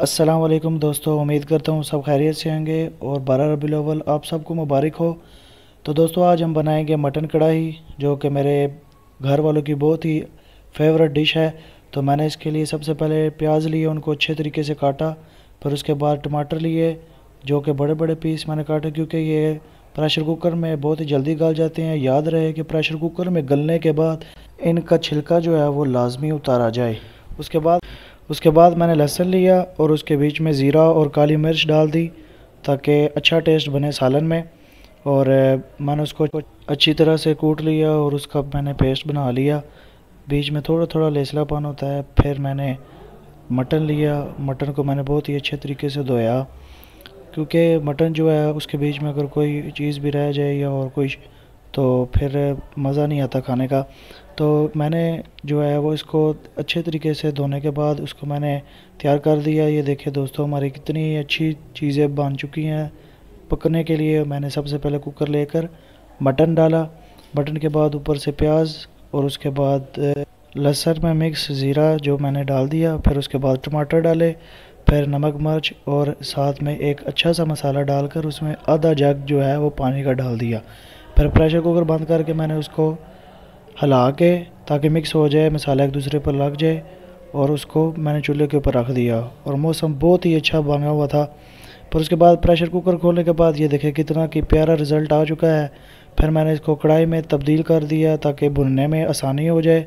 अस्सलाम वालेकुम दोस्तों उम्मीद करता हूँ सब खैरियत से होंगे और बारह रबी अव्वल आप सबको मुबारक हो तो दोस्तों आज हम बनाएंगे मटन कढ़ाई जो कि मेरे घर वालों की बहुत ही फेवरेट डिश है तो मैंने इसके लिए सबसे पहले प्याज लिए उनको अच्छे तरीके से काटा फिर उसके बाद टमाटर लिए जो कि बड़े बड़े पीस मैंने काटे क्योंकि ये प्रेशर कुकर में बहुत ही जल्दी गल जाते हैं याद रहे कि प्रेशर कुकर में गलने के बाद इनका छिलका जो है वो लाजमी उतारा जाए उसके बाद उसके बाद मैंने लहसुन लिया और उसके बीच में ज़ीरा और काली मिर्च डाल दी ताकि अच्छा टेस्ट बने सालन में और मैंने उसको अच्छी तरह से कूट लिया और उसका मैंने पेस्ट बना लिया बीच में थोड़ा थोड़ा लेसलापन होता है फिर मैंने मटन लिया मटन को मैंने बहुत ही अच्छे तरीके से धोया क्योंकि मटन जो है उसके बीच में अगर कोई चीज़ भी रह जाए या और कोई तो फिर मज़ा नहीं आता खाने का तो मैंने जो है वो इसको अच्छे तरीके से धोने के बाद उसको मैंने तैयार कर दिया ये देखे दोस्तों हमारी कितनी अच्छी चीज़ें बन चुकी हैं पकने के लिए मैंने सबसे पहले कुकर लेकर मटन डाला मटन के बाद ऊपर से प्याज और उसके बाद लहसुन में मिक्स ज़ीरा जो मैंने डाल दिया फिर उसके बाद टमाटर डाले फिर नमक मिर्च और साथ में एक अच्छा सा मसाला डालकर उसमें आधा जग जो है वो पानी का डाल दिया फिर प्रेशर कुकर बंद करके मैंने उसको हिला के ताकि मिक्स हो जाए मसाला एक दूसरे पर लग जाए और उसको मैंने चूल्हे के ऊपर रख दिया और मौसम बहुत ही अच्छा बना हुआ था पर उसके बाद प्रेशर कुकर खोलने के बाद ये देखे कितना कि प्यारा रिज़ल्ट आ चुका है फिर मैंने इसको कढ़ाई में तब्दील कर दिया ताकि भुनने में आसानी हो जाए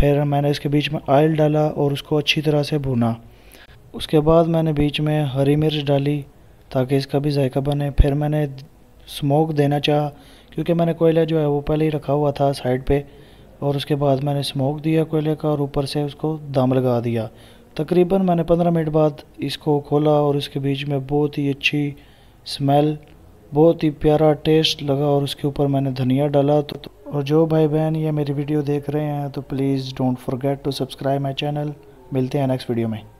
फिर मैंने इसके बीच में आयल डाला और उसको अच्छी तरह से भुना उसके बाद मैंने बीच में हरी मिर्च डाली ताकि इसका भी जायका बने फिर मैंने स्मोक देना चाहा क्योंकि मैंने कोयला जो है वो पहले ही रखा हुआ था साइड पे और उसके बाद मैंने स्मोक दिया कोयले का और ऊपर से उसको दम लगा दिया तकरीबन मैंने पंद्रह मिनट बाद इसको खोला और इसके बीच में बहुत ही अच्छी स्मेल बहुत ही प्यारा टेस्ट लगा और उसके ऊपर मैंने धनिया डाला तो, तो और जो भाई बहन ये मेरी वीडियो देख रहे हैं तो please don't forget to subscribe my channel मिलते हैं नेक्स्ट वीडियो में